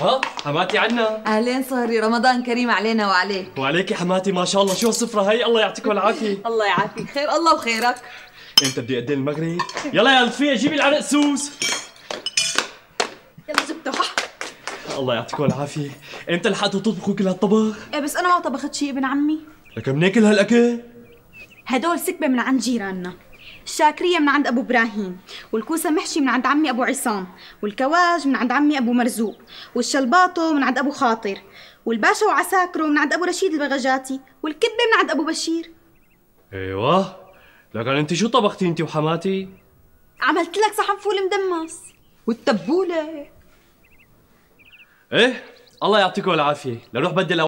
ها حماتي عنا اهلين صهري رمضان كريم علينا وعليك وعليك يا حماتي ما شاء الله شو السفره هي الله يعطيكم العافيه الله يعافيك خير الله وخيرك امتى بدي اقدم المغرب يلا يا لطفيه جيبي العرق سوس يلا جبته الله يعطيكم العافيه امتى لحقتوا تطبخوا كل هالطبخ ايه بس انا ما طبخت شيء ابن عمي لك منين كل هالاكل هدول سكبه من عند جيراننا الشاكريه من عند ابو ابراهيم والكوسه محشي من عند عمي ابو عصام والكواج من عند عمي ابو مرزوق والشلباطو من عند ابو خاطر والباشا وعساكره من عند ابو رشيد البغجاتي والكبه من عند ابو بشير ايوه لكن انت شو طبختي انت وحماتي عملت لك صحن فول مدمس والتبوله ايه الله يعطيكم العافيه لنروح بدل